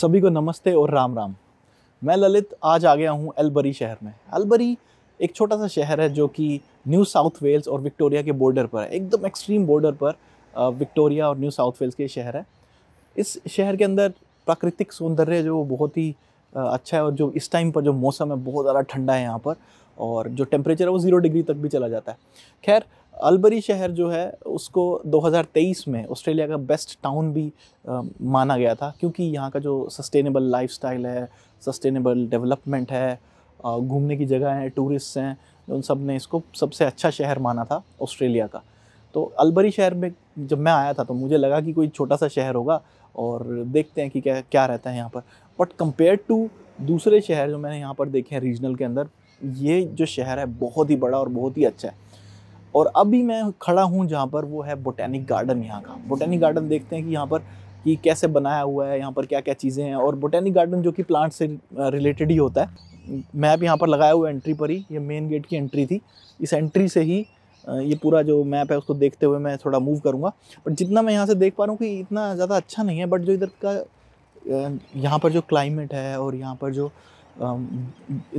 सभी को नमस्ते और राम राम मैं ललित आज आ गया हूँ एलबरी शहर में एलबरी एक छोटा सा शहर है जो कि न्यू साउथ वेल्स और विक्टोरिया के बॉर्डर पर है एकदम एक्सट्रीम बॉर्डर पर विक्टोरिया और न्यू साउथ वेल्स के शहर है इस शहर के अंदर प्राकृतिक सौंदर्य जो बहुत ही अच्छा है और जो इस टाइम पर जो मौसम है बहुत ज़्यादा ठंडा है यहाँ पर और जो टेम्परेचर है वो ज़ीरो डिग्री तक भी चला जाता है खैर अलबरी शहर जो है उसको 2023 में ऑस्ट्रेलिया का बेस्ट टाउन भी आ, माना गया था क्योंकि यहाँ का जो सस्टेनेबल लाइफस्टाइल है सस्टेनेबल डेवलपमेंट है घूमने की जगह है टूरिस्ट हैं उन सब ने इसको सबसे अच्छा शहर माना था ऑस्ट्रेलिया का तो अलबरी शहर में जब मैं आया था तो मुझे लगा कि कोई छोटा सा शहर होगा और देखते हैं कि क्या क्या रहता है यहाँ पर बट कंपेयर टू दूसरे शहर जो मैंने यहाँ पर देखे हैं रीजनल के अंदर ये जो शहर है बहुत ही बड़ा और बहुत ही अच्छा है और अभी मैं खड़ा हूँ जहाँ पर वो है बोटैनिक गार्डन यहाँ का बोटैनिक गार्डन देखते हैं कि यहाँ पर कि कैसे बनाया हुआ है यहाँ पर क्या क्या चीज़ें हैं और बोटैनिक गार्डन जो कि प्लांट से रिलेटेड ही होता है मैप यहाँ पर लगाया हुआ एंट्री पर ही ये मेन गेट की एंट्री थी इस एंट्री से ही ये पूरा जो मैप है उसको देखते हुए मैं थोड़ा मूव करूँगा बट जितना मैं यहाँ से देख पा रहा हूँ कि इतना ज़्यादा अच्छा नहीं है बट जो इधर का यहाँ पर जो क्लाइमेट है और यहाँ पर जो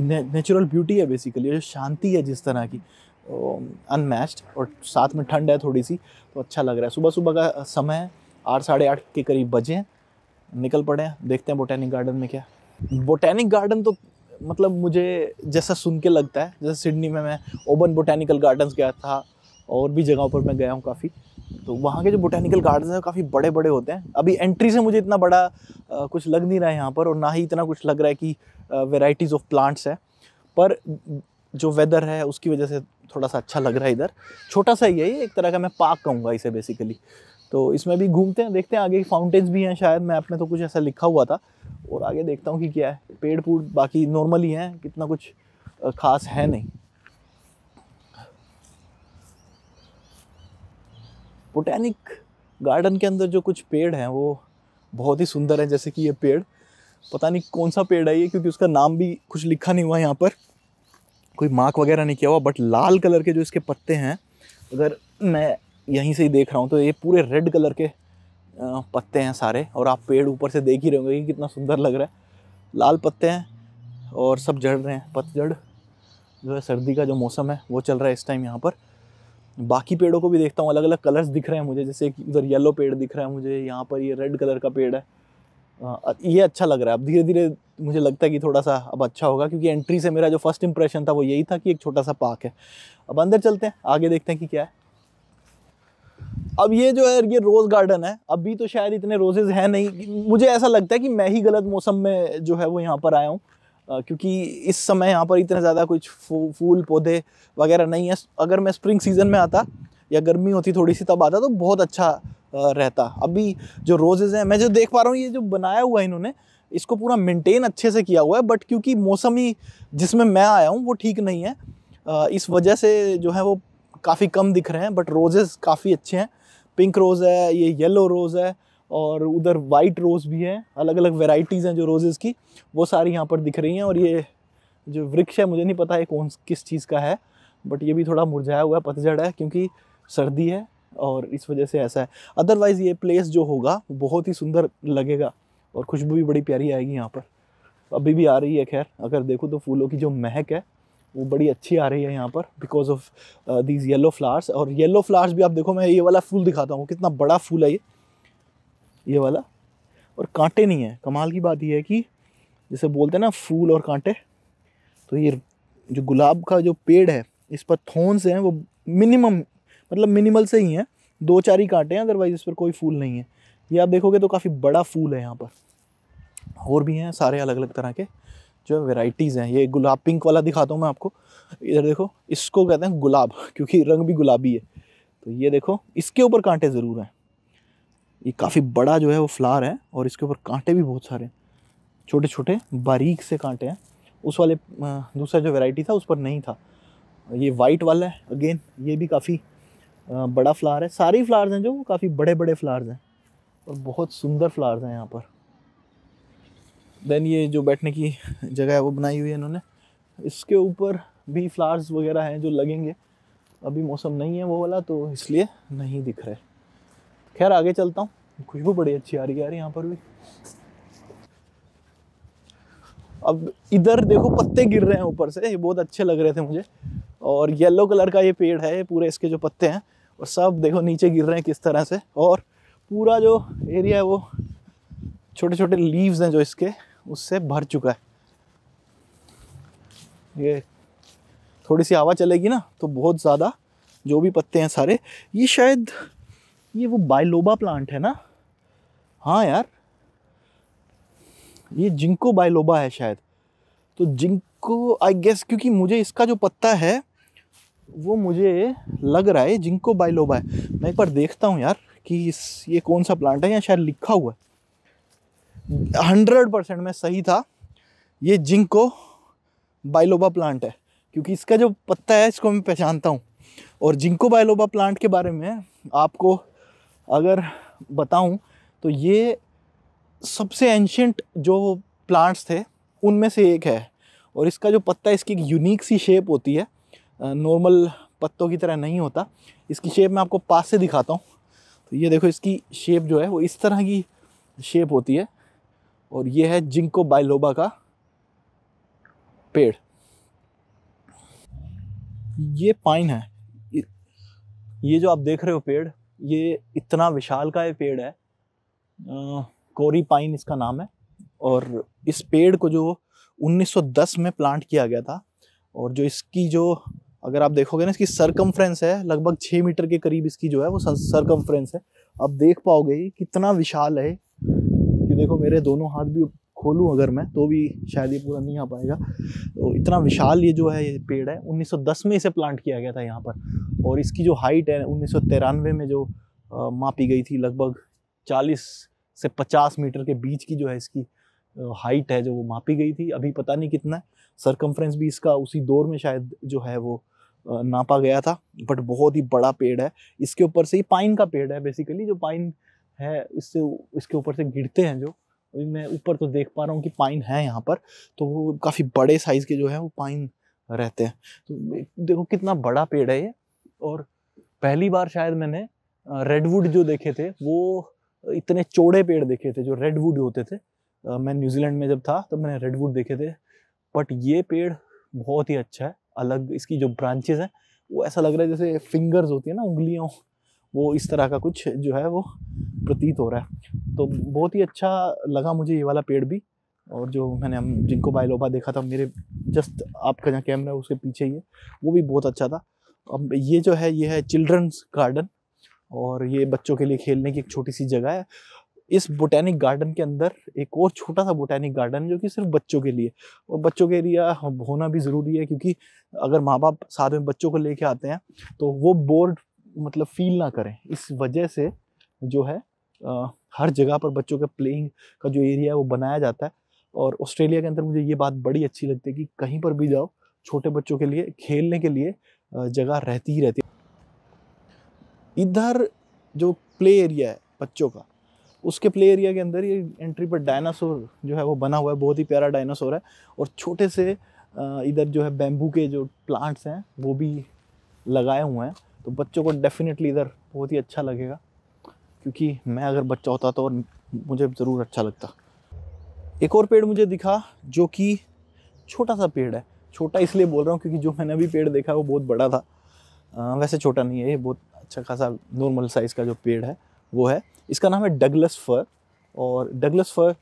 नेचुरल ब्यूटी है बेसिकली जो शांति है जिस तरह की अनमैच्ड और साथ में ठंड है थोड़ी सी तो अच्छा लग रहा है सुबह सुबह का समय है आठ साढ़े आठ के करीब बजे हैं निकल पड़े हैं देखते हैं बोटैनिक गार्डन में क्या बोटैनिक गार्डन तो मतलब मुझे जैसा सुन के लगता है जैसे सिडनी में मैं ओबन बोटैनिकल गार्डन्स गया था और भी जगहों पर मैं गया हूँ काफ़ी तो वहाँ के जो बोटैनिकल गार्डन हैं काफ़ी बड़े बड़े होते हैं अभी एंट्री से मुझे इतना बड़ा आ, कुछ लग नहीं रहा है यहाँ पर और ना ही इतना कुछ लग रहा है कि वेराइटीज़ ऑफ प्लांट्स है पर जो वेदर है उसकी वजह से थोड़ा सा अच्छा लग रहा है इधर छोटा सा ही है ये एक तरह का मैं पार्क कहूँगा इसे बेसिकली तो इसमें भी घूमते हैं देखते हैं आगे फाउंटेन्स भी हैं शायद मैप में तो कुछ ऐसा लिखा हुआ था और आगे देखता हूँ कि क्या है पेड़ पूड़ बाकी नॉर्मल ही हैं कितना कुछ खास है नहीं बोटैनिक गार्डन के अंदर जो कुछ पेड़ हैं वो बहुत ही सुंदर हैं जैसे कि ये पेड़ पता नहीं कौन सा पेड़ है ये क्योंकि उसका नाम भी कुछ लिखा नहीं हुआ यहाँ पर कोई मार्क वगैरह नहीं किया हुआ बट लाल कलर के जो इसके पत्ते हैं अगर मैं यहीं से ही देख रहा हूँ तो ये पूरे रेड कलर के पत्ते हैं सारे और आप पेड़ ऊपर से देख ही रहे होंगे कि कितना सुंदर लग रहा है लाल पत्ते हैं और सब जड़ रहे हैं पतझड़ जो है सर्दी का जो मौसम है वो चल रहा है इस टाइम यहाँ पर बाकी पेड़ों को भी देखता हूँ अलग अलग कलर्स दिख रहे हैं मुझे जैसे उधर येलो पेड़ दिख रहा है मुझे यहाँ पर ये रेड कलर का पेड़ है ये अच्छा लग रहा है अब धीरे धीरे मुझे लगता है कि थोड़ा सा अब अच्छा होगा क्योंकि एंट्री से मेरा जो फर्स्ट इंप्रेशन था वो यही था कि एक छोटा सा पार्क है अब अंदर चलते हैं आगे देखते हैं कि क्या है अब ये जो है ये रोज़ गार्डन है अभी तो शायद इतने रोजेज हैं नहीं मुझे ऐसा लगता है कि मैं ही गलत मौसम में जो है वो यहाँ पर आया हूँ क्योंकि इस समय यहाँ पर इतने ज़्यादा कुछ फूल पौधे वगैरह नहीं है अगर मैं स्प्रिंग सीज़न में आता या गर्मी होती थोड़ी सी तब आता तो बहुत अच्छा रहता अभी जो रोजेज़ हैं मैं जो देख पा रहा हूँ ये जो बनाया हुआ है इन्होंने इसको पूरा मेंटेन अच्छे से किया हुआ है बट क्योंकि मौसम ही जिसमें मैं आया हूँ वो ठीक नहीं है इस वजह से जो है वो काफ़ी कम दिख रहे हैं बट रोजेज़ काफ़ी अच्छे हैं पिंक रोज़ है ये येलो रोज़ है और उधर वाइट रोज़ भी है अलग अलग वेराइटीज़ हैं जो रोज़ेज़ की वो सारी यहाँ पर दिख रही हैं और ये जो वृक्ष है मुझे नहीं पता है कौन किस चीज़ का है बट ये भी थोड़ा मुरझाया हुआ है पतझड़ है क्योंकि सर्दी है और इस वजह से ऐसा है अदरवाइज़ ये प्लेस जो होगा बहुत ही सुंदर लगेगा और खुशबू भी बड़ी प्यारी आएगी यहाँ पर अभी भी आ रही है खैर अगर देखो तो फूलों की जो महक है वो बड़ी अच्छी आ रही है यहाँ पर because of these yellow flowers और येलो फ्लावर्स भी आप देखो मैं ये वाला फूल दिखाता हूँ कितना बड़ा फूल है ये ये वाला और कांटे नहीं है कमाल की बात यह है कि जैसे बोलते हैं ना फूल और कांटे तो ये जो गुलाब का जो पेड़ है इस पर थोन्स हैं वो मिनिमम मतलब मिनिमल से ही हैं दो चार ही कांटे हैं अदरवाइज़ इस पर कोई फूल नहीं है ये आप देखोगे तो काफ़ी बड़ा फूल है यहाँ पर और भी हैं सारे अलग अलग तरह के जो है वेराइटीज़ हैं ये गुलाब पिंक वाला दिखाता हूँ मैं आपको इधर देखो इसको कहते हैं गुलाब क्योंकि रंग भी गुलाबी है तो ये देखो इसके ऊपर कांटे ज़रूर हैं ये काफ़ी बड़ा जो है वो फ्लावर है और इसके ऊपर कांटे भी बहुत सारे हैं छोटे छोटे बारीक से कांटे हैं उस वाले दूसरा जो वेराइटी था उस पर नहीं था ये वाइट वाला है अगेन ये भी काफ़ी बड़ा फ्लावर है सारी फ्लावर्स हैं जो काफ़ी बड़े बड़े फ्लावर्स हैं और बहुत सुंदर फ्लावर्स हैं यहाँ पर देन ये जो बैठने की जगह है वो बनाई हुई है इन्होंने इसके ऊपर भी फ्लावर्स वगैरह हैं जो लगेंगे अभी मौसम नहीं है वो वाला तो इसलिए नहीं दिख रहे खैर आगे चलता हूँ खुशबू बड़ी अच्छी आ रही है यार यहाँ पर भी अब इधर देखो पत्ते गिर रहे हैं ऊपर से ये बहुत अच्छे लग रहे थे मुझे और येलो कलर का ये पेड़ है पूरे इसके जो पत्ते हैं और सब देखो नीचे गिर रहे हैं किस तरह से और पूरा जो एरिया है वो छोटे छोटे लीव्स हैं जो इसके उससे भर चुका है ये थोड़ी सी हवा चलेगी ना तो बहुत ज़्यादा जो भी पत्ते हैं सारे ये शायद ये वो बायलोबा प्लांट है ना हाँ यार ये जिंको बायलोबा है शायद तो जिंको आई गेस क्योंकि मुझे इसका जो पत्ता है वो मुझे लग रहा है जिंको बाइलोबा है मैं एक बार देखता हूँ यार कि इस ये कौन सा प्लांट है या शायद लिखा हुआ है हंड्रेड परसेंट में सही था ये जिंको बाइलोबा प्लांट है क्योंकि इसका जो पत्ता है इसको मैं पहचानता हूँ और जिंको बाइलोबा प्लांट के बारे में आपको अगर बताऊँ तो ये सबसे एंशंट जो प्लांट्स थे उनमें से एक है और इसका जो पत्ता है इसकी एक यूनिक सी शेप होती है नॉर्मल पत्तों की तरह नहीं होता इसकी शेप मैं आपको पास से दिखाता हूँ तो ये देखो इसकी शेप जो है वो इस तरह की शेप होती है और ये है जिंको बाइलोबा का पेड़ ये पाइन है ये जो आप देख रहे हो पेड़ ये इतना विशाल का ये पेड़ है आ, कोरी पाइन इसका नाम है और इस पेड़ को जो 1910 में प्लांट किया गया था और जो इसकी जो अगर आप देखोगे ना इसकी सरकमफ्रेंस है लगभग छः मीटर के करीब इसकी जो है वो सरकमफ्रेंस है आप देख पाओगे कितना विशाल है कि देखो मेरे दोनों हाथ भी खोलूँ अगर मैं तो भी शायद ये पूरा नहीं आ पाएगा तो इतना विशाल ये जो है ये पेड़ है 1910 में इसे प्लांट किया गया था यहाँ पर और इसकी जो हाइट है उन्नीस में जो आ, मापी गई थी लगभग 40 से 50 मीटर के बीच की जो है इसकी हाइट है जो वो मापी गई थी अभी पता नहीं कितना है सरकमफ्रेंस भी इसका उसी दौर में शायद जो है वो नापा गया था बट बहुत ही बड़ा पेड़ है इसके ऊपर से ही पाइन का पेड़ है बेसिकली जो पाइन है इससे इसके ऊपर से गिरते हैं जो मैं ऊपर तो देख पा रहा हूँ कि पाइन है यहाँ पर तो वो काफ़ी बड़े साइज़ के जो है वो पाइन रहते हैं तो देखो कितना बड़ा पेड़ है ये और पहली बार शायद मैंने रेडवुड जो देखे थे वो इतने चौड़े पेड़ देखे थे जो रेडवुड होते थे मैं न्यूजीलैंड में जब था तब मैंने रेडवुड देखे थे बट ये पेड़ बहुत ही अच्छा है अलग इसकी जो ब्रांचेज हैं वो ऐसा लग रहा है जैसे फिंगर्स होती है ना उंगलियों वो इस तरह का कुछ जो है वो प्रतीत हो रहा है तो बहुत ही अच्छा लगा मुझे ये वाला पेड़ भी और जो मैंने हम जिनको बायलोबा देखा था मेरे जस्ट आपका जहाँ कैमरा है उसके पीछे ही है वो भी बहुत अच्छा था अब ये जो है ये है चिल्ड्रंस गार्डन और ये बच्चों के लिए खेलने की एक छोटी सी जगह है इस बोटैनिक गार्डन के अंदर एक और छोटा सा बोटैनिक गार्डन है जो कि सिर्फ बच्चों के लिए और बच्चों के लिए होना भी ज़रूरी है क्योंकि अगर माँ बाप साथ में बच्चों को लेके आते हैं तो वो बोर्ड मतलब फील ना करें इस वजह से जो है आ, हर जगह पर बच्चों का प्लेइंग का जो एरिया है वो बनाया जाता है और ऑस्ट्रेलिया के अंदर मुझे ये बात बड़ी अच्छी लगती है कि कहीं पर भी जाओ छोटे बच्चों के लिए खेलने के लिए जगह रहती ही रहती है इधर जो प्ले एरिया है बच्चों का उसके प्ले एरिया के अंदर ये एंट्री पर डायनासोर जो है वो बना हुआ है बहुत ही प्यारा डायनासोर है और छोटे से इधर जो है बैम्बू के जो प्लांट्स हैं वो भी लगाए हुए हैं तो बच्चों को डेफिनेटली इधर बहुत ही अच्छा लगेगा क्योंकि मैं अगर बच्चा होता तो और मुझे ज़रूर अच्छा लगता एक और पेड़ मुझे दिखा जो कि छोटा सा पेड़ है छोटा इसलिए बोल रहा हूँ क्योंकि जो मैंने अभी पेड़ देखा वो बहुत बड़ा था आ, वैसे छोटा नहीं है ये बहुत अच्छा खासा नॉर्मल साइज़ का जो पेड़ है वो है इसका नाम है डगलस फ़र और डगलस फ़र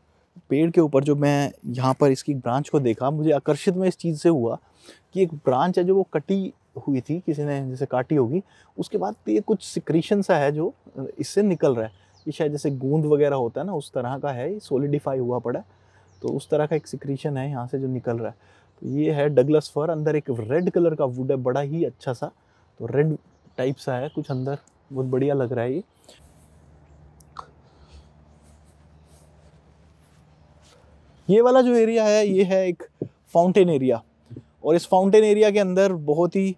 पेड़ के ऊपर जो मैं यहाँ पर इसकी ब्रांच को देखा मुझे आकर्षित में इस चीज़ से हुआ कि एक ब्रांच है जो वो कटी हुई थी किसी ने जैसे काटी होगी उसके बाद तो ये कुछ सिक्रीशन सा है जो इससे निकल रहा है ये शायद जैसे गूंद वगैरह होता है ना उस तरह का है ये सोलिडिफाई हुआ पड़ा तो उस तरह का एक सिक्रीशन है यहाँ से जो निकल रहा है तो ये है डगलस फर अंदर एक रेड कलर का वुड है बड़ा ही अच्छा सा तो रेड टाइप सा है कुछ अंदर बहुत बढ़िया लग रहा है ये ये वाला जो एरिया है ये है एक फाउंटेन एरिया और इस फाउंटेन एरिया के अंदर बहुत ही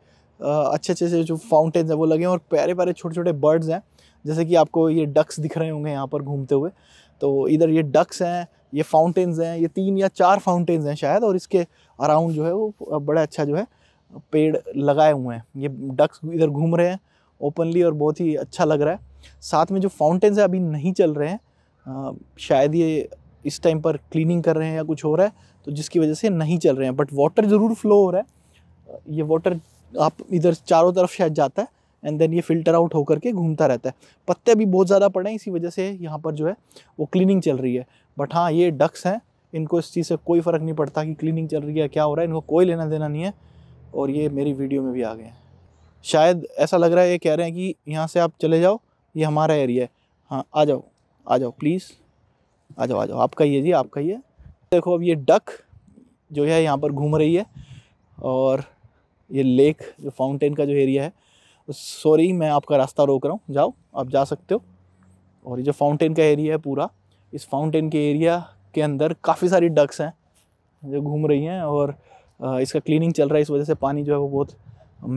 अच्छे अच्छे से जो फाउंटेन्स हैं वो लगे हैं और प्यारे प्यारे छोटे छोटे बर्ड्स हैं जैसे कि आपको ये डक्स दिख रहे होंगे यहाँ पर घूमते हुए तो इधर ये डक्स हैं ये फाउंटेन्स हैं ये तीन या चार फाउंटेन्स हैं शायद और इसके अराउंड जो है वो बड़ा अच्छा जो है पेड़ लगाए हुए हैं ये डक्स इधर घूम रहे हैं ओपनली और बहुत ही अच्छा लग रहा है साथ में जो फाउंटेन्स हैं अभी नहीं चल रहे हैं शायद ये इस टाइम पर क्लीनिंग कर रहे हैं या कुछ हो रहा है तो जिसकी वजह से नहीं चल रहे हैं बट वाटर ज़रूर फ्लो हो रहा है ये वाटर आप इधर चारों तरफ शायद जाता है एंड देन ये फिल्टर आउट होकर के घूमता रहता है पत्ते भी बहुत ज़्यादा पड़े हैं इसी वजह से यहाँ पर जो है वो क्लीनिंग चल रही है बट हाँ ये डक्स हैं इनको इस चीज़ से कोई फ़र्क नहीं पड़ता कि क्लीनिंग चल रही है क्या हो रहा है इनको कोई लेना देना नहीं है और ये मेरी वीडियो में भी आ गए हैं शायद ऐसा लग रहा है ये कह रहे हैं कि यहाँ से आप चले जाओ ये हमारा एरिया है हाँ आ जाओ आ जाओ प्लीज़ आ जाओ आ जाओ आपका ही है जी आपका ही है देखो अब ये डक जो है यहाँ पर घूम रही है और ये लेक जो फाउंटेन का जो एरिया है सॉरी मैं आपका रास्ता रोक रहा हूँ जाओ आप जा सकते हो और ये जो फाउंटेन का एरिया है पूरा इस फाउंटेन के एरिया के अंदर काफ़ी सारी डक्स हैं जो घूम रही हैं और इसका क्लीनिंग चल रहा है इस वजह से पानी जो है वो बहुत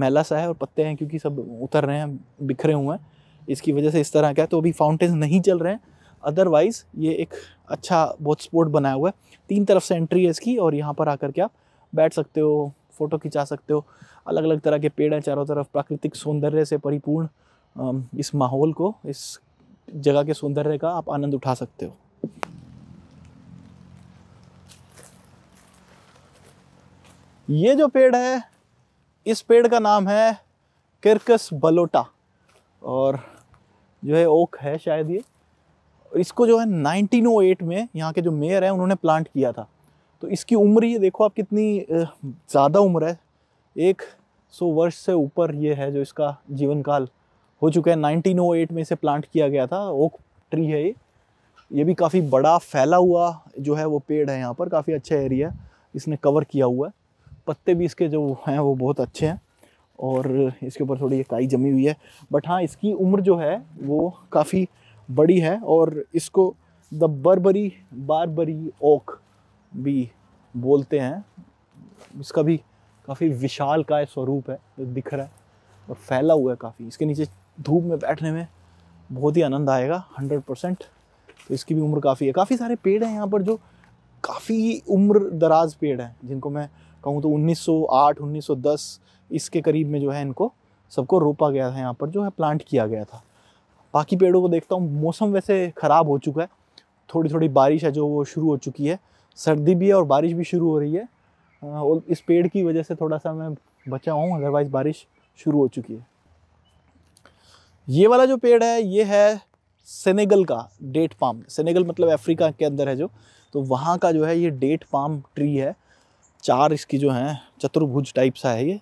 मैला सा है और पत्ते हैं क्योंकि सब उतर रहे हैं बिखरे हुए हैं इसकी वजह से इस तरह का है तो अभी फाउंटेन नहीं चल रहे हैं अदरवाइज़ ये एक अच्छा बहुत स्पोर्ट बनाया हुआ है तीन तरफ से एंट्री है इसकी और यहाँ पर आकर के आप बैठ सकते हो फ़ोटो खिंचा सकते हो अलग अलग तरह के पेड़ हैं चारों तरफ प्राकृतिक सौंदर्य से परिपूर्ण इस माहौल को इस जगह के सौंदर्य का आप आनंद उठा सकते हो ये जो पेड़ है इस पेड़ का नाम है किरकस बलोटा और जो है ओक है शायद ये इसको जो है 1908 में यहाँ के जो मेयर हैं उन्होंने प्लांट किया था तो इसकी उम्र ये देखो आप कितनी ज़्यादा उम्र है एक सौ वर्ष से ऊपर ये है जो इसका जीवन काल हो चुका है 1908 में इसे प्लांट किया गया था ओक ट्री है ये ये भी काफ़ी बड़ा फैला हुआ जो है वो पेड़ है यहाँ पर काफ़ी अच्छा एरिया इसने कवर किया हुआ है पत्ते भी इसके जो हैं वो बहुत अच्छे हैं और इसके ऊपर थोड़ी काई जमी हुई है बट हाँ इसकी उम्र जो है वो काफ़ी बड़ी है और इसको द बरबरी बारबरी ओक भी बोलते हैं इसका भी काफ़ी विशाल का स्वरूप है जो दिख रहा है और फैला हुआ है काफ़ी इसके नीचे धूप में बैठने में बहुत ही आनंद आएगा हंड्रेड परसेंट तो इसकी भी उम्र काफ़ी है काफ़ी सारे पेड़ हैं यहाँ पर जो काफ़ी उम्र दराज पेड़ हैं जिनको मैं कहूँ तो 1908 1910 इसके करीब में जो है इनको सबको रोपा गया था यहाँ पर जो है प्लांट किया गया था बाकी पेड़ों को देखता हूँ मौसम वैसे ख़राब हो चुका है थोड़ी थोड़ी बारिश है जो वो शुरू हो चुकी है सर्दी भी है और बारिश भी शुरू हो रही है और इस पेड़ की वजह से थोड़ा सा मैं बचा हूँ अदरवाइज़ बारिश शुरू हो चुकी है ये वाला जो पेड़ है ये है सेनेगल का डेट पाम सेनेगल मतलब अफ्रीका के अंदर है जो तो वहाँ का जो है ये डेट पाम ट्री है चार इसकी जो है चतुर्भुज टाइप सा है ये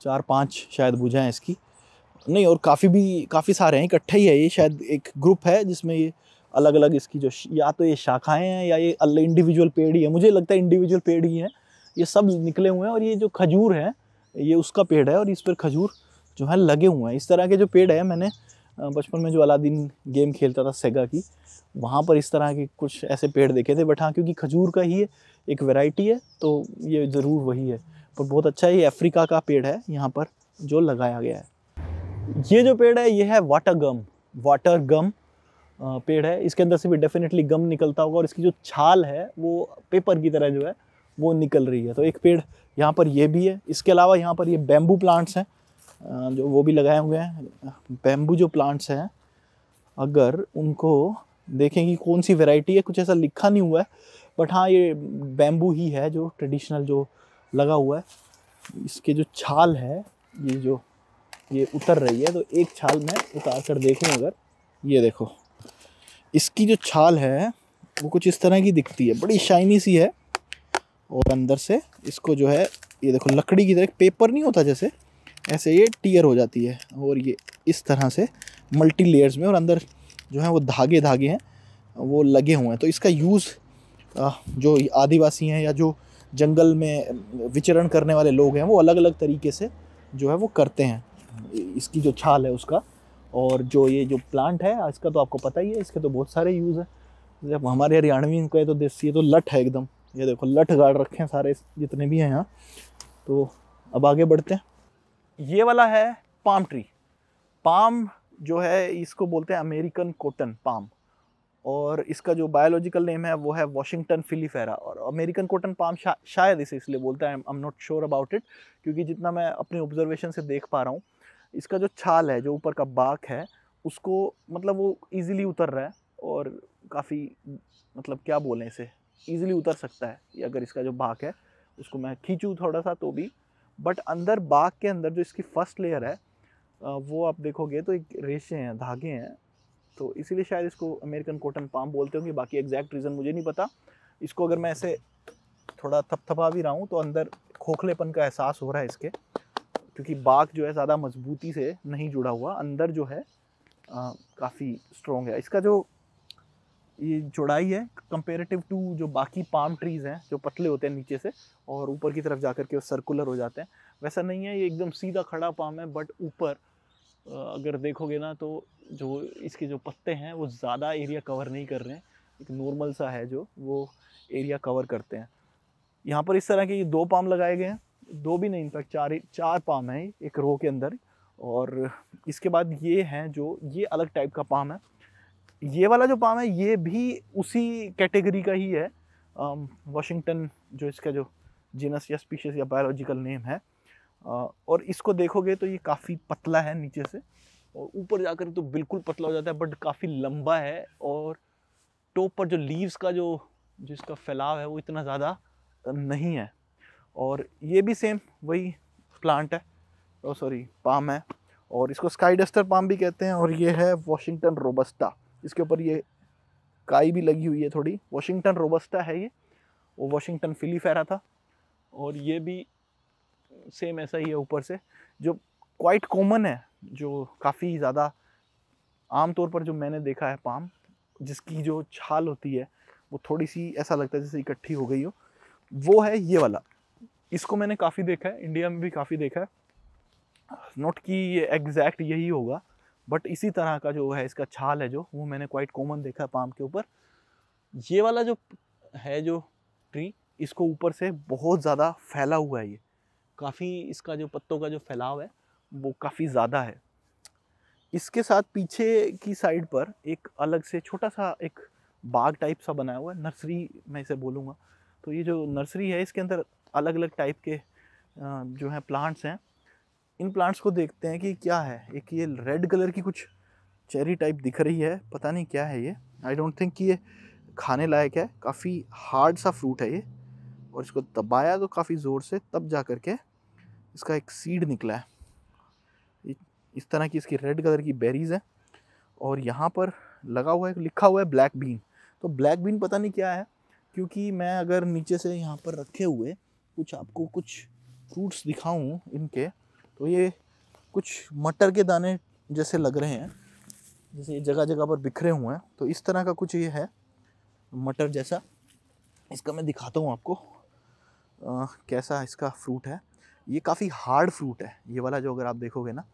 चार पांच शायद भुजाएँ इसकी नहीं और काफ़ी भी काफ़ी सारे हैं इकट्ठे ही है ये शायद एक ग्रुप है जिसमें ये अलग अलग इसकी जो या तो ये शाखाएं हैं या ये अलग इंडिविजुअल पेड़ ही है मुझे लगता है इंडिविजुअल पेड़ ही हैं ये सब निकले हुए हैं और ये जो खजूर है ये उसका पेड़ है और इस पर खजूर जो है लगे हुए हैं इस तरह के जो पेड़ है मैंने बचपन में जो अलादीन गेम खेलता था सेगा की वहाँ पर इस तरह के कुछ ऐसे पेड़ देखे थे बट हाँ क्योंकि खजूर का ही एक वेराइटी है तो ये ज़रूर वही है पर बहुत अच्छा ये अफ्रीका का पेड़ है यहाँ पर जो लगाया गया है ये जो पेड़ है ये है वाटर गम वाटर गम पेड़ है इसके अंदर से भी डेफिनेटली गम निकलता होगा और इसकी जो छाल है वो पेपर की तरह जो है वो निकल रही है तो एक पेड़ यहाँ पर ये भी है इसके अलावा यहाँ पर ये बैम्बू प्लांट्स हैं जो वो भी लगाए हुए हैं बैम्बू जो प्लांट्स हैं अगर उनको देखें कि कौन सी वेराइटी है कुछ ऐसा लिखा नहीं हुआ है बट हाँ ये बैम्बू ही है जो ट्रेडिशनल जो लगा हुआ है इसके जो छाल है ये जो ये उतर रही है तो एक छाल मैं उतार कर देखूँ अगर ये देखो इसकी जो छाल है वो कुछ इस तरह की दिखती है बड़ी शाइनी सी है और अंदर से इसको जो है ये देखो लकड़ी की तरह पेपर नहीं होता जैसे ऐसे ये टीयर हो जाती है और ये इस तरह से मल्टी लेयर्स में और अंदर जो है वो धागे धागे हैं वो लगे हुए हैं तो इसका यूज़ जो आदिवासी हैं या जो जंगल में विचरण करने वाले लोग हैं वो अलग अलग तरीके से जो है वो करते हैं इसकी जो छाल है उसका और जो ये जो प्लांट है इसका तो आपको पता ही है इसके तो बहुत सारे यूज़ हैं जब हमारे हरियाणवी इनको तो देसी ये तो लठ है एकदम ये देखो लठ गाड़ रखे हैं सारे जितने भी हैं यहाँ तो अब आगे बढ़ते हैं ये वाला है पाम ट्री पाम जो है इसको बोलते हैं अमेरिकन कॉटन पाम और इसका जो बायोलॉजिकल नेम है वो है वॉशिंगटन फिलीफेरा और अमेरिकन कॉटन पाम शा, शायद इसे इसलिए बोलते हैं I am not sure about it क्योंकि जितना मैं अपने ऑब्जर्वेशन से देख पा रहा हूँ इसका जो छाल है जो ऊपर का बाक है उसको मतलब वो ईज़िली उतर रहा है और काफ़ी मतलब क्या बोलें इसे ईज़िली उतर सकता है अगर इसका जो बाक है उसको मैं खींचूँ थोड़ा सा तो भी बट अंदर बाग के अंदर जो इसकी फर्स्ट लेयर है वो आप देखोगे तो एक रेशे हैं धागे हैं तो इसीलिए शायद इसको अमेरिकन कॉटन पाम बोलते होंगे बाकी एग्जैक्ट रीज़न मुझे नहीं पता इसको अगर मैं ऐसे थोड़ा थपथपा भी रहा हूँ तो अंदर खोखलेपन का एहसास हो रहा है इसके क्योंकि बाघ जो है ज़्यादा मजबूती से नहीं जुड़ा हुआ अंदर जो है काफ़ी स्ट्रॉन्ग है इसका जो ये चौड़ाई है कंपेरेटिव टू जो बाकी पाम ट्रीज़ हैं जो पतले होते हैं नीचे से और ऊपर की तरफ जा कर के वो सर्कुलर हो जाते हैं वैसा नहीं है ये एकदम सीधा खड़ा पाम है बट ऊपर अगर देखोगे ना तो जो इसके जो पत्ते हैं वो ज़्यादा एरिया कवर नहीं कर रहे हैं एक नॉर्मल सा है जो वो एरिया कवर करते हैं यहाँ पर इस तरह के ये दो पाम लगाए गए हैं दो भी नहीं इनफैक्ट चार चार पाम है एक रो के अंदर और इसके बाद ये हैं जो ये अलग टाइप का पाम है ये वाला जो पाम है ये भी उसी कैटेगरी का ही है वाशिंगटन जो इसका जो जीनस या स्पीशीज या बायोलॉजिकल नेम है आ, और इसको देखोगे तो ये काफ़ी पतला है नीचे से और ऊपर जाकर तो बिल्कुल पतला हो जाता है बट काफ़ी लंबा है और टॉप पर जो लीव्स का जो जिसका फैलाव है वो इतना ज़्यादा नहीं है और ये भी सेम वही प्लांट है ओ सॉरी पाम है और इसको स्काई डस्टर पाम भी कहते हैं और ये है वॉशिंगटन रोबस्टा इसके ऊपर ये काई भी लगी हुई है थोड़ी वॉशिंगटन रोबस्टा है ये वो वॉशिंगटन फिली फेरा था और ये भी सेम ऐसा ही है ऊपर से जो क्वाइट कॉमन है जो काफ़ी ज़्यादा आम तौर पर जो मैंने देखा है पाम जिसकी जो छाल होती है वो थोड़ी सी ऐसा लगता है जैसे इकट्ठी हो गई हो वो है ये वाला इसको मैंने काफ़ी देखा है इंडिया में भी काफ़ी देखा है नॉट कि ये एग्जैक्ट यही होगा बट इसी तरह का जो है इसका छाल है जो वो मैंने क्वाइट कॉमन देखा है पाम के ऊपर ये वाला जो है जो ट्री इसको ऊपर से बहुत ज़्यादा फैला हुआ है ये काफ़ी इसका जो पत्तों का जो फैलाव है वो काफ़ी ज़्यादा है इसके साथ पीछे की साइड पर एक अलग से छोटा सा एक बाग टाइप सा बनाया हुआ है नर्सरी मैं इसे बोलूँगा तो ये जो नर्सरी है इसके अंदर अलग अलग टाइप के जो हैं प्लांट्स हैं इन प्लांट्स को देखते हैं कि क्या है एक ये रेड कलर की कुछ चेरी टाइप दिख रही है पता नहीं क्या है ये आई डोंट थिंक कि ये खाने लायक है काफ़ी हार्ड सा फ्रूट है ये और इसको दबाया तो काफ़ी ज़ोर से तब जा कर के इसका एक सीड निकला है इस तरह की इसकी रेड कलर की बेरीज़ है और यहाँ पर लगा हुआ है लिखा हुआ है ब्लैक बीन तो ब्लैक बीन पता नहीं क्या है क्योंकि मैं अगर नीचे से यहाँ पर रखे हुए कुछ आपको कुछ फ्रूट्स दिखाऊं इनके तो ये कुछ मटर के दाने जैसे लग रहे हैं जैसे जगह जगह पर बिखरे हुए हैं तो इस तरह का कुछ ये है मटर जैसा इसका मैं दिखाता हूँ आपको आ, कैसा इसका फ्रूट है ये काफ़ी हार्ड फ्रूट है ये वाला जो अगर आप देखोगे ना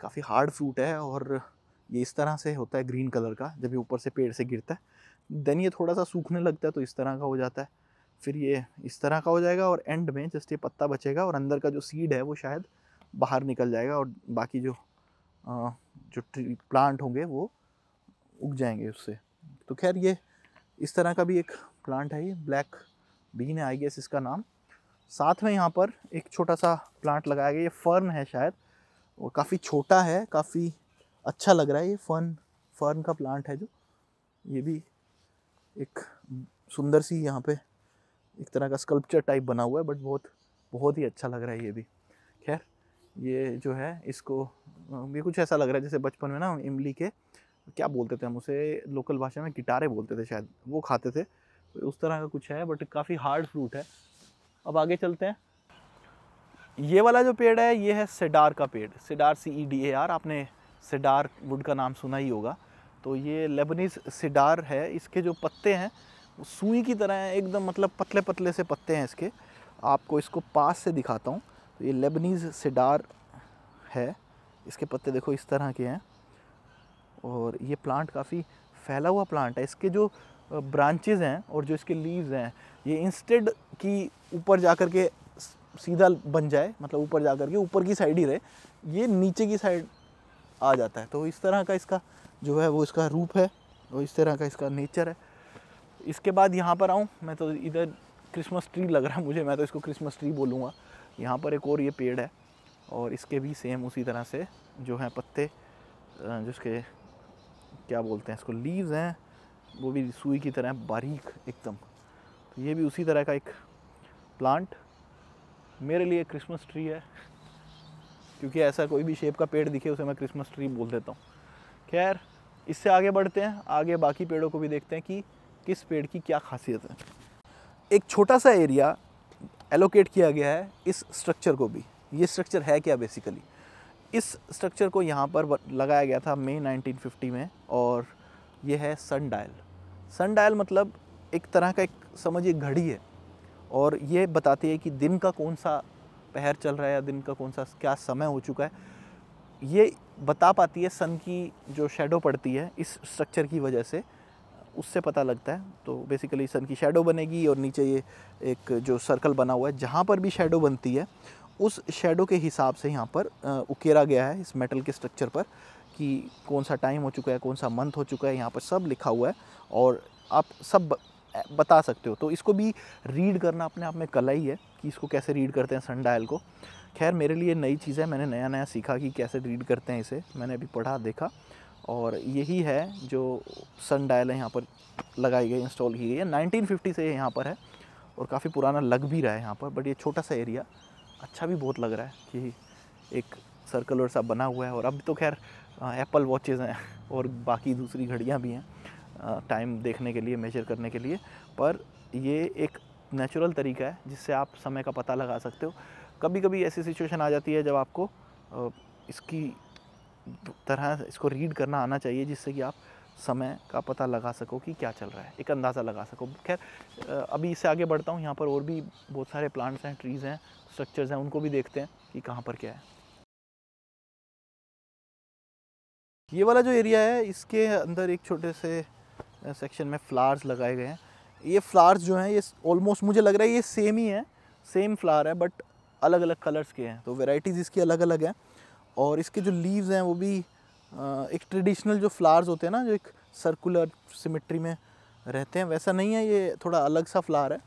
काफ़ी हार्ड फ्रूट है और ये इस तरह से होता है ग्रीन कलर का जब ये ऊपर से पेड़ से गिरता है देन ये थोड़ा सा सूखने लगता है तो इस तरह का हो जाता है फिर ये इस तरह का हो जाएगा और एंड में जस्ट ये पत्ता बचेगा और अंदर का जो सीड है वो शायद बाहर निकल जाएगा और बाकी जो आ, जो ट्री प्लांट होंगे वो उग जाएंगे उससे तो खैर ये इस तरह का भी एक प्लांट है ये ब्लैक बीन है आई गेस इसका नाम साथ में यहाँ पर एक छोटा सा प्लांट लगाया गया ये फर्न है शायद और काफ़ी छोटा है काफ़ी अच्छा लग रहा है ये फर्न फर्न का प्लांट है जो ये भी एक सुंदर सी यहाँ पे एक तरह का स्कल्पचर टाइप बना हुआ है बट बहुत बहुत ही अच्छा लग रहा है ये भी खैर ये जो है इसको ये कुछ ऐसा लग रहा है जैसे बचपन में ना इमली के क्या बोलते थे हम उसे लोकल भाषा में गिटारे बोलते थे शायद वो खाते थे उस तरह का कुछ है बट काफ़ी हार्ड फ्रूट है अब आगे चलते हैं ये वाला जो पेड़ है ये है सेडार का पेड़ cedar C E D A R आपने सेडार वुड का नाम सुना ही होगा तो ये लेबनीज सिडार है इसके जो पत्ते हैं सुई की तरह है एकदम मतलब पतले पतले से पत्ते हैं इसके आपको इसको पास से दिखाता हूँ तो ये लेबनीज़ सिडार है इसके पत्ते देखो इस तरह के हैं और ये प्लांट काफ़ी फैला हुआ प्लांट है इसके जो ब्रांचेस हैं और जो इसके लीव्स हैं ये इंस्टेड की ऊपर जा कर के सीधा बन जाए मतलब ऊपर जा कर के ऊपर की साइड ही रहे ये नीचे की साइड आ जाता है तो इस तरह का इसका जो है वो इसका रूप है और इस तरह का इसका नेचर है इसके बाद यहाँ पर आऊँ मैं तो इधर क्रिसमस ट्री लग रहा है मुझे मैं तो इसको क्रिसमस ट्री बोलूँगा यहाँ पर एक और ये पेड़ है और इसके भी सेम उसी तरह से जो हैं पत्ते जिसके क्या बोलते हैं इसको लीव्स हैं वो भी सुई की तरह बारीक एकदम तो ये भी उसी तरह का एक प्लांट मेरे लिए क्रिसमस ट्री है क्योंकि ऐसा कोई भी शेप का पेड़ दिखे उसे मैं क्रिसमस ट्री बोल देता हूँ खैर इससे आगे बढ़ते हैं आगे बाकी पेड़ों को भी देखते हैं कि किस पेड़ की क्या खासियत है एक छोटा सा एरिया एलोकेट किया गया है इस स्ट्रक्चर को भी ये स्ट्रक्चर है क्या बेसिकली इस स्ट्रक्चर को यहाँ पर लगाया गया था मई 1950 में और ये है सन डायल सन डायल मतलब एक तरह का एक समझिए घड़ी है और ये बताती है कि दिन का कौन सा पहर चल रहा है या दिन का कौन सा क्या समय हो चुका है ये बता पाती है सन की जो शेडो पड़ती है इस स्ट्रक्चर की वजह से उससे पता लगता है तो बेसिकली सन की शेडो बनेगी और नीचे ये एक जो सर्कल बना हुआ है जहाँ पर भी शेडो बनती है उस शेडो के हिसाब से यहाँ पर उकेरा गया है इस मेटल के स्ट्रक्चर पर कि कौन सा टाइम हो चुका है कौन सा मंथ हो चुका है यहाँ पर सब लिखा हुआ है और आप सब बता सकते हो तो इसको भी रीड करना अपने आप में कला ही है कि इसको कैसे रीड करते हैं सन डायल को खैर मेरे लिए नई चीज़ है मैंने नया नया सीखा कि कैसे रीड करते हैं इसे मैंने अभी पढ़ा देखा और यही है जो सन डायल है यहाँ पर लगाई गई इंस्टॉल की गई है 1950 से यहाँ पर है और काफ़ी पुराना लग भी रहा है यहाँ पर बट ये छोटा सा एरिया अच्छा भी बहुत लग रहा है कि एक सर्कलर सा बना हुआ है और अब तो खैर एप्पल वॉचेज़ हैं और बाकी दूसरी घड़ियाँ भी हैं टाइम देखने के लिए मेजर करने के लिए पर ये एक नेचुरल तरीका है जिससे आप समय का पता लगा सकते हो कभी कभी ऐसी सिचुएशन आ जाती है जब आपको इसकी तरह इसको रीड करना आना चाहिए जिससे कि आप समय का पता लगा सको कि क्या चल रहा है एक अंदाज़ा लगा सको खैर अभी इससे आगे बढ़ता हूँ यहाँ पर और भी बहुत सारे प्लांट्स हैं ट्रीज़ हैं स्ट्रक्चर्स हैं उनको भी देखते हैं कि कहाँ पर क्या है ये वाला जो एरिया है इसके अंदर एक छोटे से सेक्शन में फ्लावर्स लगाए गए हैं ये फ्लावर्स जो हैं ये ऑलमोस्ट मुझे लग रहा है ये सेम ही है सेम फ्लावर है बट अलग अलग कलर्स के हैं तो वेराइटीज़ इसकी अलग अलग हैं और इसके जो लीव्स हैं वो भी एक ट्रेडिशनल जो फ्लावर्स होते हैं ना जो एक सर्कुलर सिमेट्री में रहते हैं वैसा नहीं है ये थोड़ा अलग सा फ्लावर है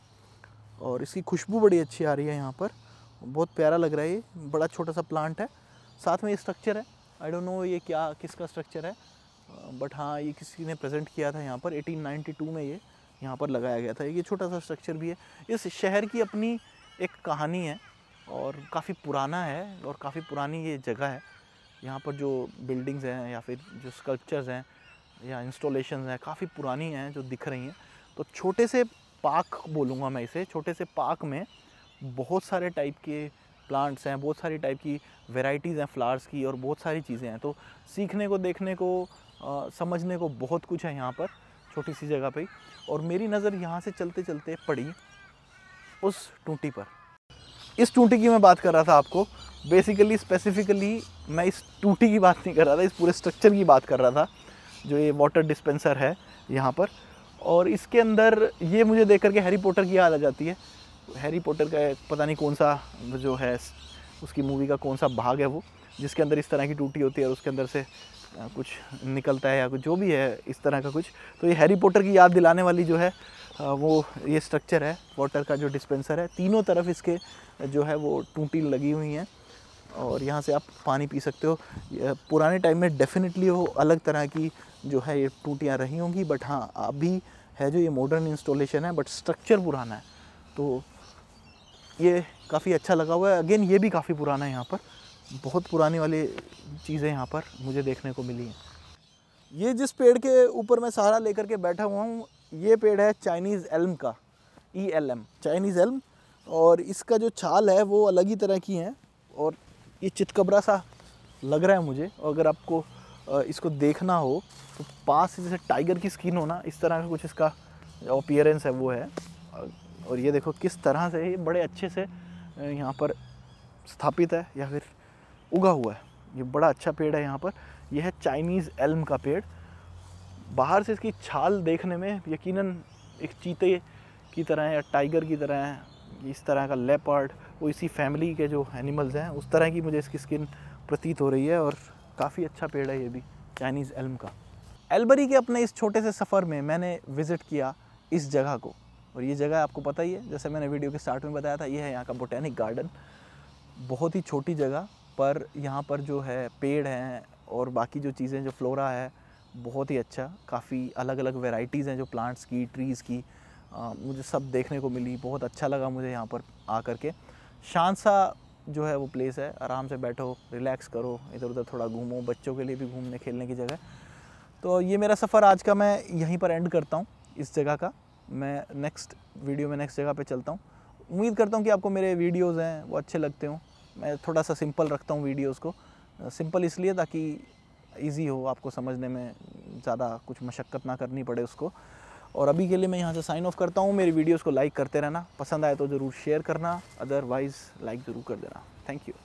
और इसकी खुशबू बड़ी अच्छी आ रही है यहाँ पर बहुत प्यारा लग रहा है ये बड़ा छोटा सा प्लांट है साथ में ये स्ट्रक्चर है आई डोंट नो ये क्या किसका स्ट्रक्चर है बट हाँ ये किसी ने प्रेजेंट किया था यहाँ पर 1892 में ये यहाँ पर लगाया गया था ये छोटा सा स्ट्रक्चर भी है इस शहर की अपनी एक कहानी है और काफ़ी पुराना है और काफ़ी पुरानी ये जगह है यहाँ पर जो बिल्डिंग्स हैं या फिर जो स्कल्पचर्स हैं या इंस्टॉलेशन हैं काफ़ी पुरानी हैं जो दिख रही हैं तो छोटे से पार्क बोलूँगा मैं इसे छोटे से पार्क में बहुत सारे टाइप के प्लांट्स हैं बहुत सारी टाइप की वेराइटीज़ हैं फ्लावर्स की और बहुत सारी चीज़ें हैं तो सीखने को देखने को आ, समझने को बहुत कुछ है यहाँ पर छोटी सी जगह पे और मेरी नज़र यहाँ से चलते चलते पड़ी उस टूटी पर इस टूटी की मैं बात कर रहा था आपको बेसिकली स्पेसिफिकली मैं इस टूटी की बात नहीं कर रहा था इस पूरे स्ट्रक्चर की बात कर रहा था जो ये वाटर डिस्पेंसर है यहाँ पर और इसके अंदर ये मुझे देख करके हैरी पोटर की याद आ जाती है हैरी पोटर का पता नहीं कौन सा जो है उसकी मूवी का कौन सा भाग है वो जिसके अंदर इस तरह की टूटी होती है और उसके अंदर से कुछ निकलता है या कुछ जो भी है इस तरह का कुछ तो ये हैरी पोटर की याद दिलाने वाली जो है वो ये स्ट्रक्चर है वाटर का जो डिस्पेंसर है तीनों तरफ इसके जो है वो टूटी लगी हुई हैं और यहाँ से आप पानी पी सकते हो पुराने टाइम में डेफिनेटली वो अलग तरह की जो है ये टूटियाँ रही होंगी बट हाँ अभी है जो ये मॉडर्न इंस्टॉलेशन है बट स्ट्रक्चर पुराना है तो ये काफ़ी अच्छा लगा हुआ है अगेन ये भी काफ़ी पुराना है यहाँ पर बहुत पुरानी वाली चीज़ें यहाँ पर मुझे देखने को मिली हैं ये जिस पेड़ के ऊपर मैं सहारा लेकर के बैठा हुआ हूँ ये पेड़ है चाइनीज़ एल्म का E L M Chinese elm और इसका जो छाल है वो अलग ही तरह की है और ये चितकबरा सा लग रहा है मुझे और अगर आपको इसको देखना हो तो पास जैसे टाइगर की स्किन होना इस तरह का कुछ इसका अपियरेंस है वो है और ये देखो किस तरह से ये बड़े अच्छे से यहाँ पर स्थापित है या फिर उगा हुआ है ये बड़ा अच्छा पेड़ है यहाँ पर यह है चाइनीज़ एल्म का पेड़ बाहर से इसकी छाल देखने में यकीनन एक चीते की तरह है या टाइगर की तरह है इस तरह का लेपर्ड वो इसी फैमिली के जो एनिमल्स हैं उस तरह की मुझे इसकी स्किन प्रतीत हो रही है और काफ़ी अच्छा पेड़ है ये भी चाइनीज़ एल्म का एल्बरी के अपने इस छोटे से सफ़र में मैंने विज़िट किया इस जगह को और ये जगह आपको पता ही है जैसे मैंने वीडियो के स्टार्ट में बताया था ये है यहाँ का बोटैनिक गार्डन बहुत ही छोटी जगह पर यहाँ पर जो है पेड़ हैं और बाकी जो चीज़ें जो फ्लोरा है बहुत ही अच्छा काफ़ी अलग अलग वेराइटीज़ हैं जो प्लांट्स की ट्रीज़ की मुझे सब देखने को मिली बहुत अच्छा लगा मुझे यहाँ पर आ कर के शांत सा जो है वो प्लेस है आराम से बैठो रिलैक्स करो इधर उधर थोड़ा घूमो बच्चों के लिए भी घूमने खेलने की जगह तो ये मेरा सफ़र आज का मैं यहीं पर एंड करता हूँ इस जगह का मैं नेक्स्ट वीडियो में नेक्स्ट जगह पे चलता हूँ उम्मीद करता हूँ कि आपको मेरे वीडियोस हैं वो अच्छे लगते हों मैं थोड़ा सा सिंपल रखता हूँ वीडियोस को सिंपल इसलिए ताकि इजी हो आपको समझने में ज़्यादा कुछ मशक्क़त ना करनी पड़े उसको और अभी के लिए मैं यहाँ से साइन ऑफ करता हूँ मेरी वीडियोज़ को लाइक करते रहना पसंद आए तो ज़रूर शेयर करना अदरवाइज़ लाइक ज़रूर कर देना थैंक यू